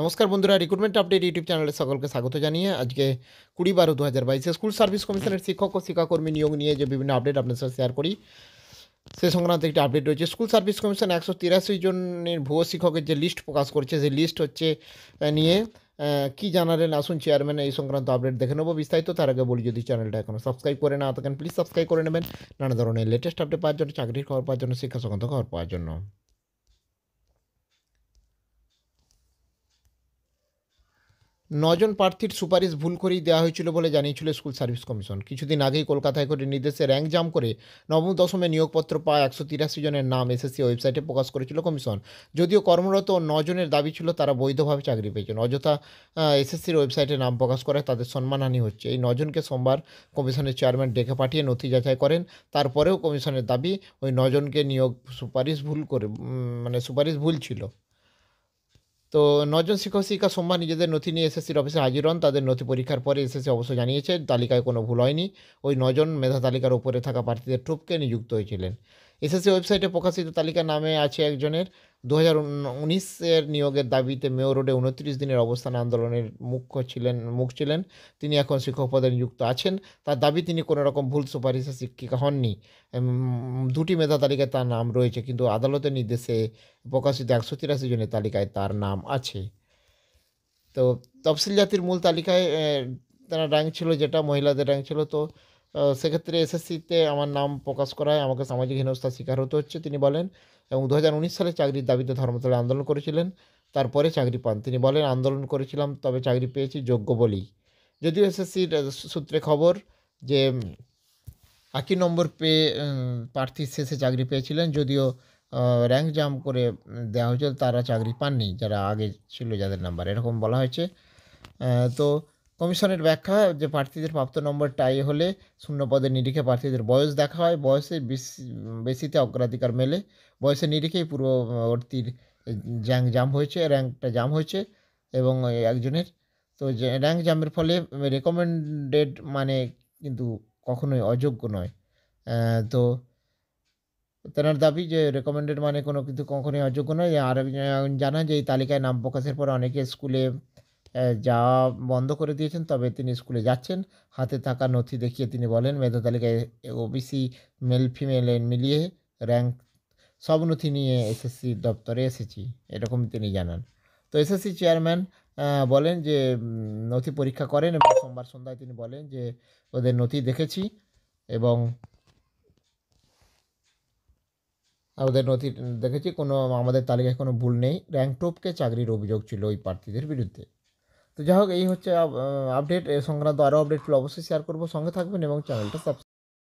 নমস্কার বন্ধুরা recruitment update YouTube চ্যানেলে সকলকে স্বাগত জানিয়ে আজকে কুড়ি বারো দু হাজার বাইশে স্কুল সার্ভিস কমিশনের শিক্ষক ও শিক্ষাকর্মী নিয়োগ নিয়ে যে বিভিন্ন আপডেট আপনার সাথে শেয়ার করি সে সংক্রান্ত একটি আপডেট রয়েছে স্কুল সার্ভিস কমিশন একশো তিরাশি জনের ভুয়ো শিক্ষকের যে লিস্ট প্রকাশ করছে সেই লিস্ট হচ্ছে নিয়ে কি জানালেন আসুন চেয়ারম্যান এই সংক্রান্ত আপডেট দেখে নেবো বিস্তারিত তার আগে বলি যদি চ্যানেলটা এখনও সাবস্ক্রাইব করে না থাকেন প্লিজ সাবস্ক্রাইব করে নেবেন নানা ধরনের লেটেস্ট আপডেট পাওয়ার জন্য চাকরির খবর পাওয়ার জন্য শিক্ষা সংক্রান্ত খবর পাওয়ার জন্য নজন প্রার্থীর সুপারিশ ভুল করেই দেওয়া হয়েছিল বলে জানিয়েছিল স্কুল সার্ভিস কমিশন কিছুদিন আগেই কলকাতা হাইকোর্টের নির্দেশে র্যাঙ্ক জাম করে নবম দশমে নিয়োগপত্র পায় একশো তিরাশি জনের নাম এসএসসি ওয়েবসাইটে প্রকাশ করেছিল কমিশন যদিও কর্মরত নজনের দাবি ছিল তারা বৈধভাবে চাকরি পেয়েছেন অযথা এসএসসির ওয়েবসাইটে নাম প্রকাশ করায় তাদের সম্মানহানি হচ্ছে এই নজনকে সোমবার কমিশনের চেয়ারম্যান ডেকে পাঠিয়ে নথি যাচাই করেন তারপরেও কমিশনের দাবি ওই নজনকে নিয়োগ সুপারিশ ভুল করে মানে সুপারিশ ভুল ছিল তো নজন শিক্ষক শিক্ষিকা সোমবার নিজেদের নথি নিয়ে এসএসসির অফিসে হাজির হন তাদের নথি পরীক্ষার পরে এসএসসি অবশ্য জানিয়েছে তালিকায় কোনো ভুল হয়নি ওই নজন মেধা তালিকার উপরে থাকা প্রার্থীদের টুপকে নিযুক্ত হয়েছিলেন এসএসসি ওয়েবসাইটে প্রকাশিত তালিকা নামে আছে একজনের দু হাজার উনিশের নিয়োগের দাবিতে মেয়র রোডে উনত্রিশ দিনের অবস্থান আন্দোলনের মুখ্য ছিলেন মুখ ছিলেন তিনি এখন শিক্ষক পদে নিযুক্ত আছেন তার দাবি তিনি কোনো রকম ভুল সুপারিশে শিক্ষিকা হননি দুটি মেধা তালিকায় তার নাম রয়েছে কিন্তু আদালতের নির্দেশে প্রকাশিত একশো তিরাশি জনের তালিকায় তার নাম আছে তো তফসিল জাতির মূল তালিকায় তারা র্যাঙ্ক ছিল যেটা মহিলাদের র্যাঙ্ক ছিল তো সেক্ষেত্রে এসএসসিতে আমার নাম প্রকাশ করায় আমাকে সামাজিক হেনস্থার শিকার হতে হচ্ছে তিনি বলেন এবং দু সালে চাকরির দাবিতে ধর্মতলে আন্দোলন করেছিলেন তারপরে চাকরি পান তিনি বলেন আন্দোলন করেছিলাম তবে চাকরি পেয়েছি যোগ্য বলেই যদিও এসএসসির সূত্রে খবর যে একই নম্বর পেয়ে প্রার্থী শেষে চাকরি পেয়েছিলেন যদিও র্যাঙ্ক জাম্প করে দেওয়া হয়েছিল তারা চাকরি পাননি যারা আগে ছিল যাদের নাম্বার এরকম বলা হয়েছে তো কমিশনের ব্যাখ্যা যে প্রার্থীদের প্রাপ্ত নম্বর টাই হলে শূন্য পদের নিরিখে প্রার্থীদের বয়স দেখা হয় বয়সে বেশিতে অগ্রাধিকার মেলে বয়সের নিরিখেই পূর্ববর্তীর র্যাঙ্ক জাম হয়েছে র্যাঙ্কটা জাম হয়েছে এবং একজনের তো র্যাঙ্ক জামের ফলে রেকমেন্ডেড মানে কিন্তু কখনোই অযোগ্য নয় তো তেনার দাবি যে রেকমেন্ডেড মানে কোনো কিন্তু কখনোই অযোগ্য নয় আর জানা যে এই তালিকায় নাম প্রকাশের পর অনেকে স্কুলে যাওয়া বন্ধ করে দিয়েছেন তবে তিনি স্কুলে যাচ্ছেন হাতে থাকা নথি দেখিয়ে তিনি বলেন মেধা তালিকায় ওবিসি মেল ফিমেল মিলিয়ে র্যাঙ্ক সব নথি নিয়ে এসএসসি দপ্তরে এসেছি এরকম তিনি জানান তো এসএসসি চেয়ারম্যান বলেন যে নথি পরীক্ষা করেন এবং সোমবার সন্ধ্যায় তিনি বলেন যে ওদের নথি দেখেছি এবং ওদের নথি দেখেছি কোনো আমাদের তালিকায় কোনো ভুল নেই র্যাঙ্ক টোপকে চাকরির অভিযোগ ছিল ওই প্রার্থীদের বিরুদ্ধে তো যাই হোক এই হচ্ছে আপডেট সংক্রান্ত আরও আপডেটগুলো অবশ্যই শেয়ার করবো সঙ্গে থাকবেন এবং চ্যানেলটা সাবস্ক্রাইব